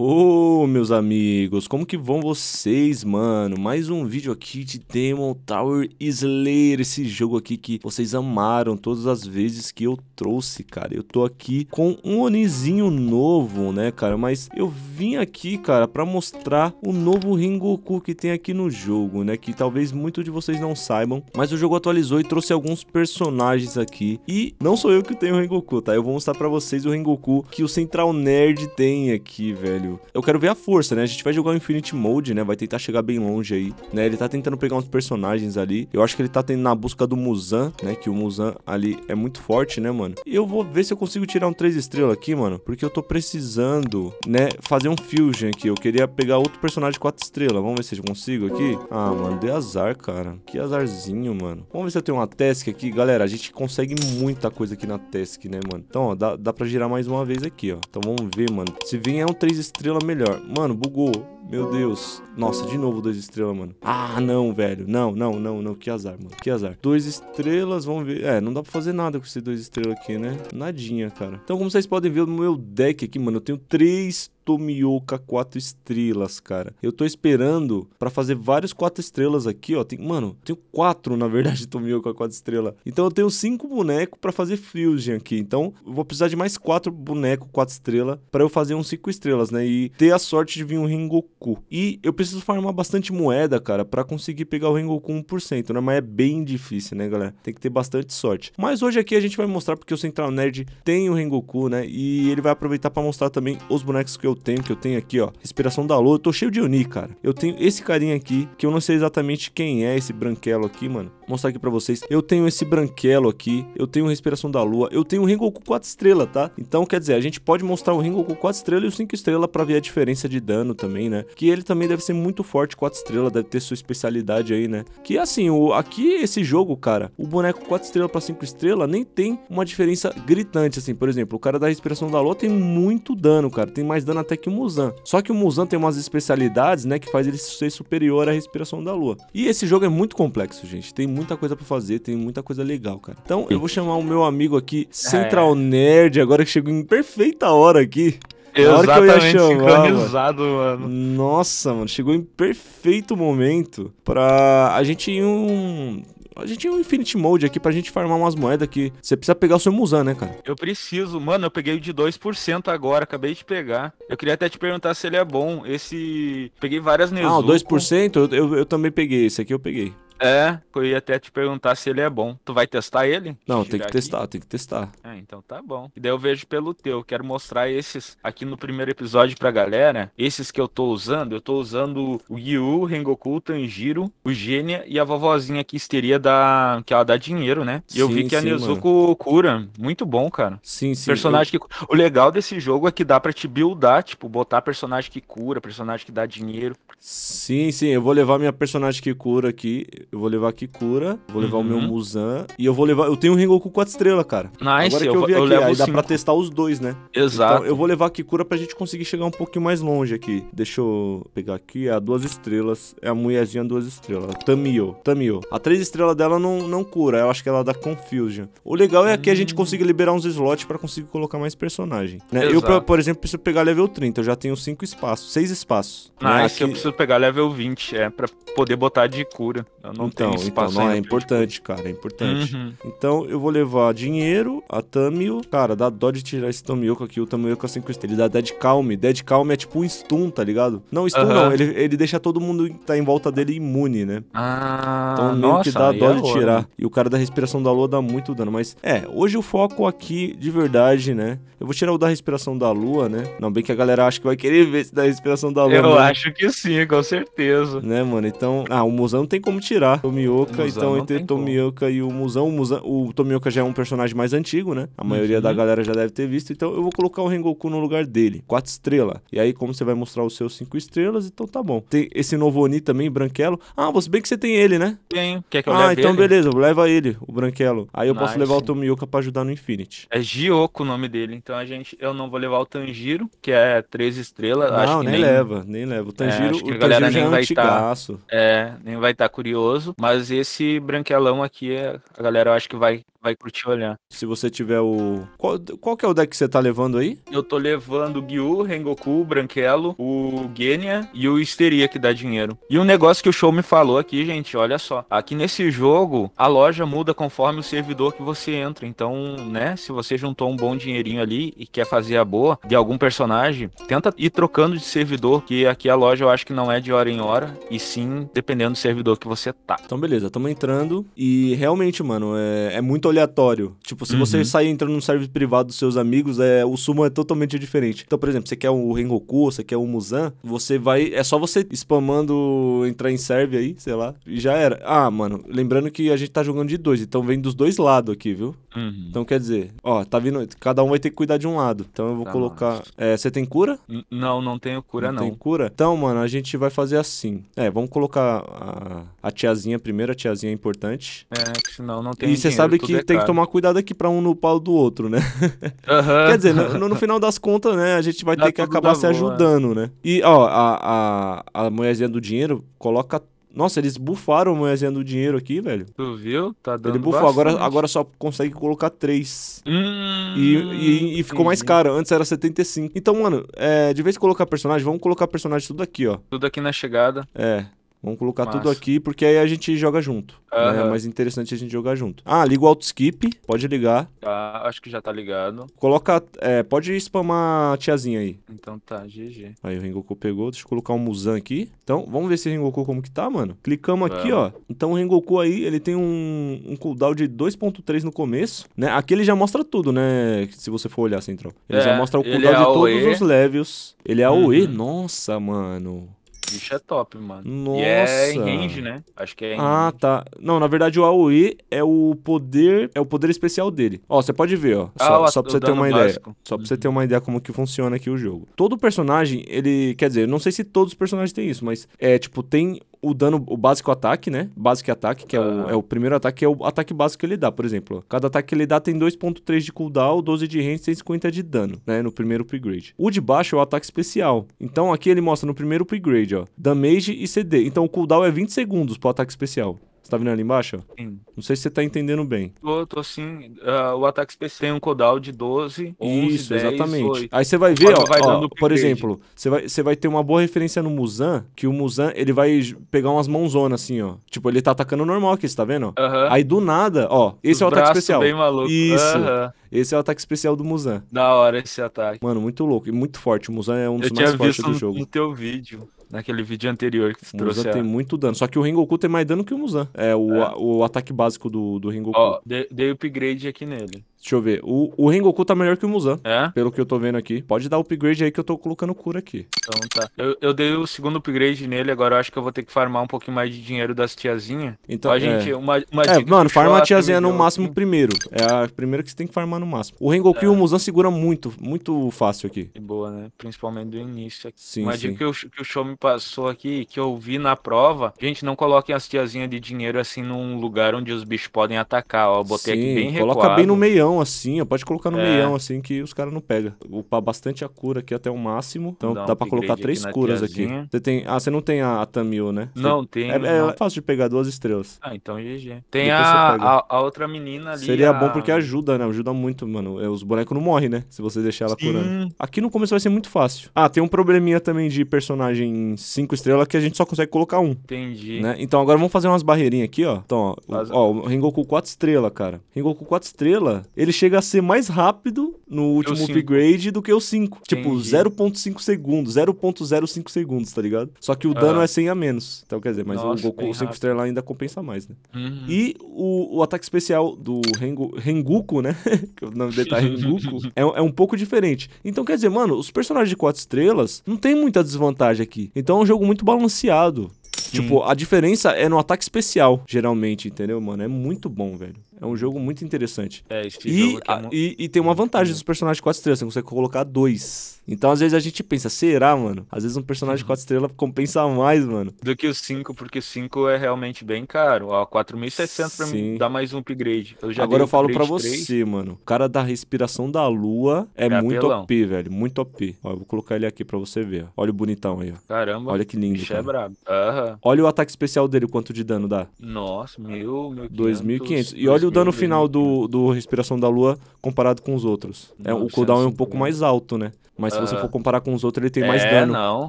Ô, oh, meus amigos, como que vão vocês, mano? Mais um vídeo aqui de Demon Tower Slayer, esse jogo aqui que vocês amaram todas as vezes que eu trouxe, cara. Eu tô aqui com um Onizinho novo, né, cara? Mas eu vim aqui, cara, pra mostrar o novo Rengoku que tem aqui no jogo, né? Que talvez muitos de vocês não saibam, mas o jogo atualizou e trouxe alguns personagens aqui. E não sou eu que tenho o Rengoku, tá? Eu vou mostrar pra vocês o Rengoku que o Central Nerd tem aqui, velho. Eu quero ver a força, né? A gente vai jogar o Infinity Mode, né? Vai tentar chegar bem longe aí, né? Ele tá tentando pegar uns personagens ali. Eu acho que ele tá tendo na busca do Muzan, né? Que o Muzan ali é muito forte, né, mano? E eu vou ver se eu consigo tirar um 3 estrelas aqui, mano. Porque eu tô precisando, né? Fazer um Fusion aqui. Eu queria pegar outro personagem de 4 estrelas. Vamos ver se eu consigo aqui. Ah, mano, deu azar, cara. Que azarzinho, mano. Vamos ver se eu tenho uma Tesk aqui. Galera, a gente consegue muita coisa aqui na Tesk, né, mano? Então, ó, dá, dá pra girar mais uma vez aqui, ó. Então, vamos ver, mano. Se vier um 3 estrelas estrela melhor. Mano, bugou. Meu Deus. Nossa, de novo dois estrelas, mano. Ah, não, velho. Não, não, não, não. Que azar, mano. Que azar. Dois estrelas, vamos ver. É, não dá pra fazer nada com esses dois estrelas aqui, né? Nadinha, cara. Então, como vocês podem ver, no meu deck aqui, mano, eu tenho três Tomioka 4 estrelas, cara. Eu tô esperando para fazer vários 4 estrelas aqui, ó. Tem, mano, tenho 4, na verdade, Tomioka 4 estrelas. Então eu tenho 5 bonecos para fazer Fusion aqui. Então eu vou precisar de mais 4 bonecos 4 estrelas para eu fazer um 5 estrelas, né? E ter a sorte de vir um Rengoku Rengoku. E eu preciso farmar bastante moeda, cara, para conseguir pegar o Rengoku 1%, né? Mas é bem difícil, né, galera? Tem que ter bastante sorte. Mas hoje aqui a gente vai mostrar porque o Central Nerd tem o Rengoku, né? E ele vai aproveitar para mostrar também os bonecos que eu tenho, que eu tenho aqui, ó. Respiração da Lua. Eu tô cheio de Oni, cara. Eu tenho esse carinha aqui, que eu não sei exatamente quem é esse branquelo aqui, mano mostrar aqui pra vocês. Eu tenho esse branquelo aqui, eu tenho Respiração da Lua, eu tenho o Rengoku 4 estrela, tá? Então, quer dizer, a gente pode mostrar o Rengoku 4 estrela e o 5 estrela pra ver a diferença de dano também, né? Que ele também deve ser muito forte, 4 estrela, deve ter sua especialidade aí, né? Que assim, o, aqui esse jogo, cara, o boneco 4 estrela pra 5 estrela nem tem uma diferença gritante, assim. Por exemplo, o cara da Respiração da Lua tem muito dano, cara, tem mais dano até que o Muzan. Só que o Muzan tem umas especialidades, né, que faz ele ser superior à Respiração da Lua. E esse jogo é muito complexo, gente, tem muita coisa para fazer, tem muita coisa legal, cara. Então eu vou chamar o meu amigo aqui, Central é. Nerd, agora que chegou em perfeita hora aqui. É Exatamente chamar, sincronizado, mano. mano. Nossa, mano, chegou em perfeito momento pra a gente ir um a gente tem um Infinity Mode aqui pra gente farmar umas moedas que você precisa pegar o seu Muzan, né, cara? Eu preciso. Mano, eu peguei o de 2% agora, acabei de pegar. Eu queria até te perguntar se ele é bom. Esse. Peguei várias Nezuko. Ah, o 2%? Eu, eu, eu também peguei. Esse aqui eu peguei. É, eu ia até te perguntar se ele é bom. Tu vai testar ele? Não, tem que aqui. testar, tem que testar. Ah, então tá bom. E daí eu vejo pelo teu. Quero mostrar esses aqui no primeiro episódio pra galera. Esses que eu tô usando, eu tô usando o Gyu, Rengoku, o Tanjiro, o Gênia e a vovozinha que histeria da. que ela dá dinheiro, né? E eu vi que é sim, a Nezuko mano. cura. Muito bom, cara. Sim, sim. Personagem eu... que. O legal desse jogo é que dá pra te buildar, tipo, botar personagem que cura, personagem que dá dinheiro. Sim, sim. Eu vou levar minha personagem que cura aqui eu vou levar a Kikura, vou levar uhum. o meu uhum. Musan e eu vou levar. Eu tenho um Rengoku 4 estrelas, cara. Nice, Agora que eu, eu vi aqui, eu aí dá pra testar os dois, né? Exato. Então, eu vou levar a Kikura pra gente conseguir chegar um pouquinho mais longe aqui. Deixa eu pegar aqui. É a duas estrelas. É a mulherzinha duas estrelas. Tamio. Tamio. A três estrelas dela não, não cura. Eu acho que ela dá Confusion. O legal é que a gente hum. consiga liberar uns slots pra conseguir colocar mais personagem. Né? Eu, por exemplo, preciso pegar level 30. Eu já tenho cinco espaços, seis espaços. Né? Nice, né? aqui... eu preciso pegar level 20, é, pra poder botar de cura não então, tem espaço. Então, não, é importante, cara, é importante. Uhum. Então eu vou levar dinheiro, a Tamio. Cara, dá dó de tirar esse Tamioka aqui, o Tamioka 5 estrelas. Ele dá Dead Calm. Dead Calm é tipo um stun, tá ligado? Não, stun uhum. não. Ele, ele deixa todo mundo que tá em volta dele imune, né? Ah, então meio nossa, que dá dó é de tirar. E o cara da respiração da lua dá muito dano. Mas é, hoje o foco aqui de verdade, né? Eu vou tirar o da respiração da lua, né? Não, bem que a galera acha que vai querer ver esse da respiração da lua. Eu né? acho que sim, com certeza. Né, mano? Então, ah, o Mozão não tem como tirar tirar Tomioka, então entre Tomioka e o Musão. O, Muzan, o Tomioka já é um personagem mais antigo, né? A maioria uhum. da galera já deve ter visto, então eu vou colocar o Rengoku no lugar dele. Quatro estrelas. E aí, como você vai mostrar os seus cinco estrelas, então tá bom. Tem esse novo Oni também, Branquelo. Ah, você bem que você tem ele, né? Tenho. Quer que eu ah, então ele? beleza, leva ele, o Branquelo. Aí eu nice. posso levar o Tomioka pra ajudar no Infinity. É Gioko o nome dele, então a gente, eu não vou levar o Tanjiro, que é três estrelas. Não, nem, nem, leva, nem leva. O é, Tanjiro, é, o Tanjiro já é estar. Tá, é, nem vai estar tá curioso maravilhoso, mas esse branquelão aqui, é, a galera eu acho que vai vai curtir olhar. Se você tiver o... Qual, qual que é o deck que você tá levando aí? Eu tô levando o Gyu, Rengoku, Branquelo, o Genya e o Histeria, que dá dinheiro. E um negócio que o show me falou aqui, gente, olha só. Aqui nesse jogo, a loja muda conforme o servidor que você entra. Então, né, se você juntou um bom dinheirinho ali e quer fazer a boa de algum personagem, tenta ir trocando de servidor, que aqui a loja eu acho que não é de hora em hora, e sim dependendo do servidor que você tá. Então, beleza, estamos entrando e realmente, mano, é, é muito aleatório. Tipo, se uhum. você sair entrando num serviço privado dos seus amigos, é, o sumo é totalmente diferente. Então, por exemplo, você quer um Rengoku, você quer um Muzan, você vai. É só você spamando entrar em serve aí, sei lá, e já era. Ah, mano, lembrando que a gente tá jogando de dois, então vem dos dois lados aqui, viu? Uhum. Então quer dizer, ó, tá vindo. Cada um vai ter que cuidar de um lado. Então eu vou tá colocar. É, você tem cura? N não, não tenho cura, não. Não tem cura? Então, mano, a gente vai fazer assim. É, vamos colocar a, a tiazinha primeiro, a tiazinha é importante. É, senão não tem. E você sabe que é, tem que tomar cuidado aqui para um no pau do outro, né? Uhum. Quer dizer, no, no, final das contas, né, a gente vai ter que acabar se é. ajudando, né? E, ó, a, a, a moezinha do dinheiro coloca nossa, eles bufaram a moezinha do dinheiro aqui, velho. Tu viu? Tá dando Ele bufou, agora, agora só consegue colocar três Hum, e, e, e, hum, ficou mais caro, antes era 75. Então, mano, é, de vez em colocar personagem, vamos colocar personagem tudo aqui, ó. Tudo aqui na chegada. É, Vamos colocar Massa. tudo aqui, porque aí a gente joga junto. Uhum. Né? É mais interessante a gente jogar junto. Ah, liga o auto-skip, pode ligar. Tá, acho que já tá ligado. Coloca, é, pode spamar a tiazinha aí. Então tá, GG. Aí o Rengoku pegou, deixa eu colocar um Muzan aqui. Então, vamos ver se Rengoku como que tá, mano. Clicamos aqui, ó. Então o Rengoku aí, ele tem um, um cooldown de 2.3 no começo, né? Aqui ele já mostra tudo, né? Se você for olhar, Central. Ele é, já mostra o cooldown é de todos os levels. Ele é uhum. AOE? Nossa, mano bicho é top, mano. Nossa. E é em range, né? Acho que é em... Ah, tá. Não, na verdade o AOE é o poder, é o poder especial dele. Ó, você pode ver, ó. Ah, só, ah, só pra você ter uma básico. ideia. Só pra você uhum. ter uma ideia como que funciona aqui o jogo. Todo personagem, ele... Quer dizer, não sei se todos os personagens têm isso, mas é, tipo, tem o dano, o básico ataque, né? Basic ataque, que é, o, é o primeiro ataque, é o ataque básico que ele dá, por exemplo. Cada ataque que ele dá tem 2.3 de cooldown, 12 de range, 150 de dano, né? No primeiro upgrade. O de baixo é o ataque especial. Então aqui ele mostra no primeiro upgrade, ó, damage e CD. Então o cooldown é 20 segundos pro ataque especial. Você tá vendo ali embaixo? Sim. Não sei se você tá entendendo bem. Tô, tô sim. Uh, o ataque especial tem um codal de 12, 11, Isso, 10, exatamente. 8. Aí você vai ver, ó, vai ó, por exemplo, você vai, você vai ter uma boa referência no Muzan, que o Muzan, ele vai pegar umas mãozonas assim, ó. Tipo, ele tá atacando normal aqui, você tá vendo? Uh -huh. Aí do nada, ó, esse Os é o ataque especial. bem maluco. Isso. Uh -huh. Esse é o ataque especial do Muzan. Da hora esse ataque. Mano, muito louco e muito forte. O Muzan é um dos mais fortes do jogo. Eu tinha visto no teu vídeo, naquele vídeo anterior que você o trouxe. O Muzan a... tem é. muito dano, só que o Rengoku tem mais dano que o Muzan. É, o, é. o ataque básico do, do Ringo Ó, dei upgrade aqui nele. Deixa eu ver. O, o Rengoku tá melhor que o Muzan. É? Pelo que eu tô vendo aqui. Pode dar upgrade aí que eu tô colocando cura aqui. Então tá. Eu, eu dei o segundo upgrade nele, agora eu acho que eu vou ter que farmar um pouquinho mais de dinheiro das tiazinhas. Então, a gente, é. uma, uma é, mano, farma a tiazinha no máximo primeiro. É a primeira que você tem que farmar no máximo. O Rengoku é. e o é. Muzan segura muito, muito fácil aqui. E boa, né? Principalmente do início aqui. Sim, uma sim. dica que, eu, que o show me passou aqui, que eu vi na prova, gente, não coloquem as tiazinhas de dinheiro assim num lugar onde os bichos podem atacar, ó. Eu botei sim, aqui bem recuado. coloca bem no meião meião assim, ó, pode colocar no é. meião assim que os caras não pegam. Upar bastante a cura aqui até o máximo. Então dá, um pra colocar três aqui curas aqui. Você tem. Ah, você não tem a, a Tamil, né? Não, tem. É, é fácil de pegar duas estrelas. Ah, então GG. É tem a, a, a, outra menina ali. Seria a... bom porque ajuda, né? Ajuda muito, mano. É, os bonecos não morrem, né? Se você deixar ela Sim. curando. Aqui no começo vai ser muito fácil. Ah, tem um probleminha também de personagem cinco estrelas que a gente só consegue colocar um. Entendi. Né? Então agora vamos fazer umas barreirinhas aqui, ó. Então, ó, Faz... ó o Ringoku 4 estrela, cara. Ringoku 4 estrela, ele chega a ser mais rápido no último upgrade do que o 5. Tipo, 0.5 segundos, 0.05 segundos, tá ligado? Só que o dano ah. é 100 a menos. Então, quer dizer, mas Nossa, o Goku 5 estrelas ainda compensa mais, né? Uhum. E o, o ataque especial do Rengu, né? que o nome dele tá Rengoku, é, é um pouco diferente. Então, quer dizer, mano, os personagens de 4 estrelas não tem muita desvantagem aqui. Então é um jogo muito balanceado. Sim. Tipo, a diferença é no ataque especial, geralmente, entendeu, mano? É muito bom, velho. É um jogo muito interessante. É, esse e, jogo é uma... e, e, tem uma vantagem dos personagens 4 estrelas, você consegue colocar dois. Então, às vezes, a gente pensa, será, mano? Às vezes um personagem 4 estrelas compensa mais, mano. Do que o 5, porque o 5 é realmente bem caro. Ó, 4.700 pra mim dá mais um upgrade. Eu Agora um eu falo pra 3. você, mano. O cara da respiração da lua é, é muito apelão. OP, velho. Muito OP. Ó, eu vou colocar ele aqui pra você ver. Olha o bonitão aí, ó. Caramba. Olha que lindo. É cara é brabo. Aham. Olha o ataque especial dele, quanto de dano dá. Nossa, mil, mil. 2.500. E olha o dano final do, do Respiração da Lua comparado com os outros. É, o é cooldown é um assim pouco mais alto, né? Mas se você ah. for comparar com os outros, ele tem é, mais é, dano. não.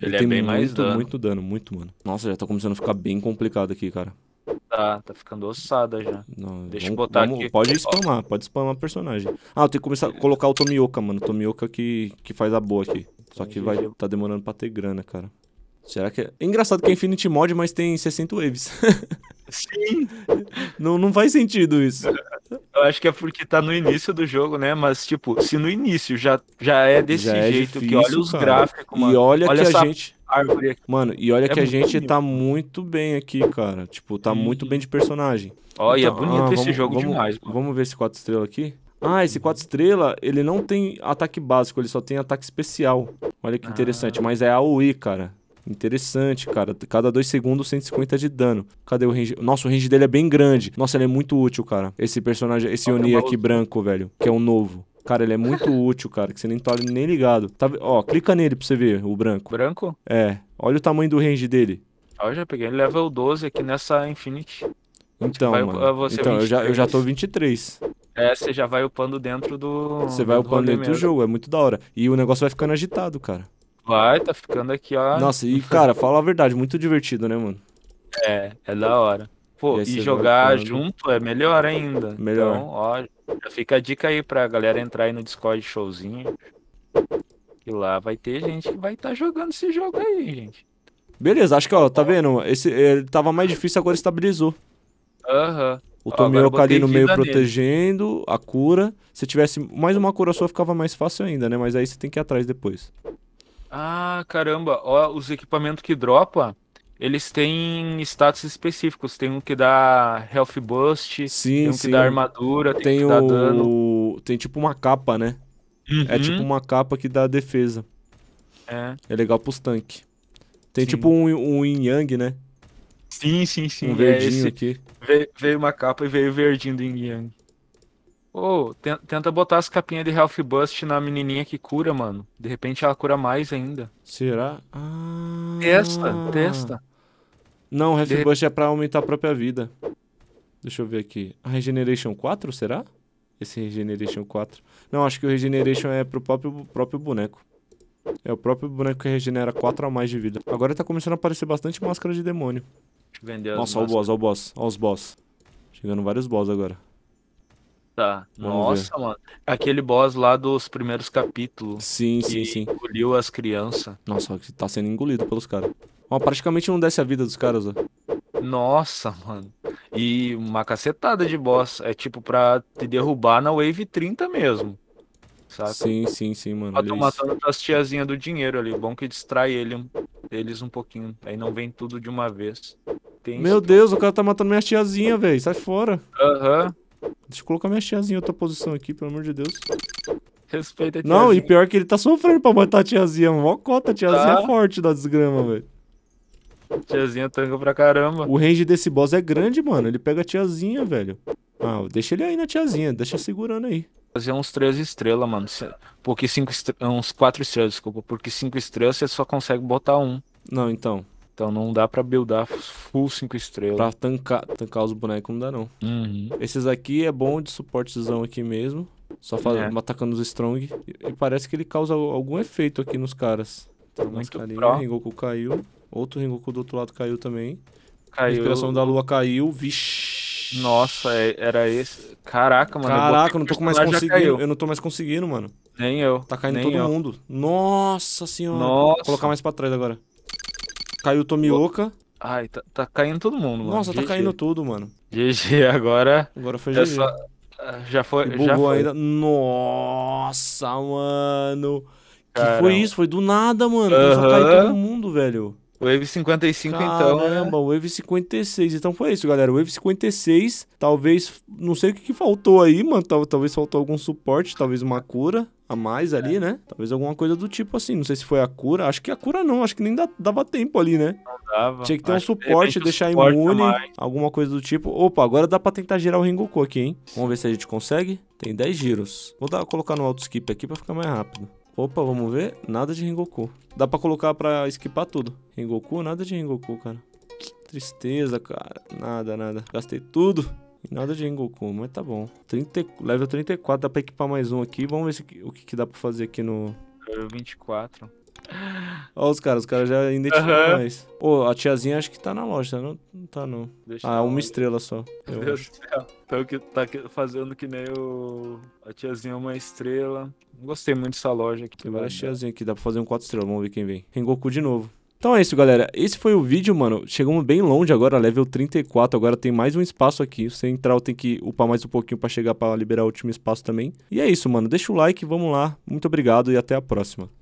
Ele, ele é tem bem muito, mais dano. muito dano, muito, mano. Nossa, já tá começando a ficar bem complicado aqui, cara. Tá, tá ficando ossada já. Não, Deixa vamos, eu botar vamos, aqui. Pode spamar, pode spamar personagem. Ah, eu tenho que começar a colocar o Tomioka, mano. O Tomioka que, que faz a boa aqui. Só que vai tá demorando pra ter grana, cara. Será que é, é engraçado que é Infinity Mod, mas tem 60 waves. Sim. Não, não faz sentido isso. Eu acho que é porque tá no início do jogo, né? Mas, tipo, se no início já, já é desse já é jeito, difícil, que olha os cara. gráficos, mano. E olha, olha que a gente. Árvore aqui. Mano, e olha é que a gente bonito. tá muito bem aqui, cara. Tipo, tá muito bem de personagem. Olha, é então, é bonito ah, vamos, esse jogo vamos, demais, mano. Vamos ver esse 4 estrelas aqui? Ah, esse 4 estrela, ele não tem ataque básico, ele só tem ataque especial. Olha que ah. interessante, mas é AOE, cara. Interessante, cara. Cada 2 segundos, 150 de dano. Cadê o range? Nossa, o range dele é bem grande. Nossa, ele é muito útil, cara. Esse personagem, esse Oni aqui branco, velho. Que é um novo. Cara, ele é muito útil, cara, que você nem tá nem ligado. Tá, ó, clica nele pra você ver, o branco. Branco? É. Olha o tamanho do range dele. Ó, já peguei é level 12 aqui nessa Infinity. Então, vai, mano. então eu, já, eu já tô 23. É, você já vai upando dentro do. Você vai upando dentro do jogo, é muito da hora. E o negócio vai ficando agitado, cara. Vai, tá ficando aqui, ó. Nossa, e cara, fala a verdade, muito divertido, né, mano? É, é da hora. Pô, e, e jogar junto é melhor ainda. Melhor. Então, ó, já fica a dica aí pra galera entrar aí no Discord showzinho. E lá vai ter gente que vai estar tá jogando esse jogo aí, gente. Beleza, acho que, ó, tá vendo? Esse, ele tava mais difícil, agora estabilizou. Aham. Uhum. O Tomioka ali no meio protegendo, nele. a cura. Se tivesse mais uma cura sua, ficava mais fácil ainda, né? Mas aí você tem que ir atrás depois. Ah, caramba, ó, os equipamentos que dropa, eles têm status específicos. Tem um que dá health boost, sim, tem um sim. que dá armadura, tem, tem um que dá dano. Tem tipo uma capa, né? É uhum. É tipo uma capa que dá defesa. É. É legal pros tanques. Tem sim. tipo um, um yin yang, né? Sim, sim, sim. Um é verdinho é aqui. Veio, veio uma capa e veio verdinho do yin yang. Ô, oh, tenta botar as capinhas de Health Bust na menininha que cura, mano. De repente ela cura mais ainda. Será? Ah... Testa, testa. Não, Health de... Bust é pra aumentar a própria vida. Deixa eu ver aqui. A Regeneration 4, será? Esse Regeneration 4. Não, acho que o Regeneration é pro próprio, próprio boneco. É o próprio boneco que regenera 4 a mais de vida. Agora tá começando a aparecer bastante máscara de demônio. Vendeu Nossa, ó o boss, ó o boss, ó os boss. Chegando vários boss agora. Tá. Nossa, ver. mano. Aquele boss lá dos primeiros capítulos. Sim, sim, sim. Engoliu as crianças. Nossa, tá sendo engolido pelos caras. Ó, praticamente não desce a vida dos caras, ó. Nossa, mano. E uma cacetada de boss. É tipo pra te derrubar na Wave 30 mesmo. Saca? Sim, sim, sim, mano. Só tô matando as tiazinhas do dinheiro ali. Bom que distrai ele, eles um pouquinho. Aí não vem tudo de uma vez. Tem Meu Deus, o cara tá matando minha tiazinha, velho. Sai fora. Aham. Uhum. Deixa eu colocar minha tiazinha em outra posição aqui, pelo amor de Deus. Respeita a tiazinha. Não, e pior que ele tá sofrendo pra botar a tiazinha. Mó cota, a tiazinha tá. é forte da desgrama, velho. Tiazinha tanga pra caramba. O range desse boss é grande, mano. Ele pega a tiazinha, velho. Ah, deixa ele aí na tiazinha. Deixa segurando aí. Fazer uns 3 estrelas, mano. Porque 5 estrelas... Uns 4 estrelas, desculpa. Porque 5 estrelas você só consegue botar um. Não, então. Então não dá para buildar full 5 estrelas. Pra tancar, tancar os bonecos não dá não. Uhum. Esses aqui é bom de suportezão aqui mesmo. Só faz, é. atacando os strong. E, e, parece que ele causa algum efeito aqui nos caras. Tem tá, então, umas carinhas, Rengoku caiu. Outro Rengoku do outro lado caiu também. Caiu. inspiração da lua caiu. Vixi. Nossa, é, era esse. Caraca, mano. Caraca, eu não tô mais conseguindo. Eu não tô mais conseguindo, mano. Nem eu. Tá caindo Nem todo eu. mundo. Nossa senhora. Nossa. Vou colocar mais pra trás agora. Caiu o Tomioka. Ai, tá, tá, caindo todo mundo, mano. Nossa, GG. tá caindo tudo, mano. GG, agora. Agora foi GG. Essa... Ah, já foi. Já foi. Ainda. Nossa, mano. Cara. Que foi isso? Foi do nada, mano. Uhum. Só caiu todo mundo, velho. Wave 55, então. Né? Caramba, né? Wave 56. Então foi isso, galera. Wave 56, talvez. Não sei o que, que faltou aí, mano. Talvez faltou algum suporte, talvez uma cura a mais ali, é. né? Talvez alguma coisa do tipo assim. Não sei se foi a cura. Acho que a cura não. Acho que nem dava tempo ali, né? Não dava. Tinha que ter um suporte, deixar imune, alguma coisa do tipo. Opa, agora dá pra tentar girar o Rengoku aqui, hein? Vamos ver se a gente consegue. Tem 10 giros. Vou dar, colocar no auto skip aqui pra ficar mais rápido. Opa, vamos ver? Nada de Rengoku. Dá pra colocar pra esquipar tudo. Rengoku, nada de Rengoku, cara. Tristeza, cara. Nada, nada. Gastei tudo. nada de Rengoku, mas tá bom. 30, level 34, dá pra equipar mais um aqui. Vamos ver se, o que, que dá pra fazer aqui no... Level 24. Olha os caras, os caras já identificam uhum. mais. Pô, a tiazinha acho que tá na loja, não, não tá não. Deixa ah, uma estrela só. Meu Deus do céu. Tá que tá fazendo que nem o... a tiazinha uma estrela. gostei muito dessa loja aqui. Tem várias tiazinhas aqui, dá pra fazer um 4 estrelas, vamos ver quem vem. Rengoku de novo. Então é isso, galera. Esse foi o vídeo, mano. Chegamos bem longe agora, level 34. Agora tem mais um espaço aqui. O central tem que upar mais um pouquinho pra chegar pra liberar o último espaço também. E é isso, mano. Deixa o like, vamos lá. Muito obrigado e até a próxima.